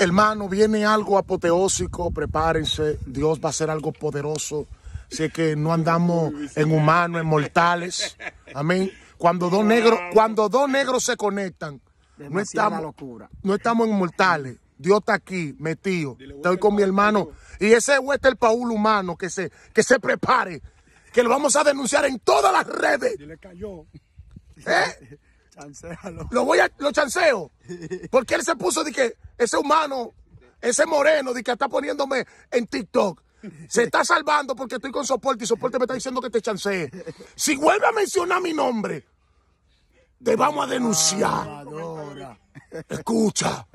Hermano, viene algo apoteósico, prepárense, Dios va a hacer algo poderoso. Sé que no andamos en humanos, en mortales. Amén. Cuando dos negros, cuando dos negros se conectan, no estamos, no estamos en mortales. Dios está aquí, metido. Estoy con mi hermano. Y ese el Paul humano que se, que se prepare, que lo vamos a denunciar en todas las redes. ¿Eh? Lo voy a, lo chanceo. Porque él se puso de que ese humano, ese moreno, de que está poniéndome en TikTok. Se está salvando porque estoy con soporte y soporte me está diciendo que te chancee. Si vuelve a mencionar mi nombre, te vamos a denunciar. Escucha.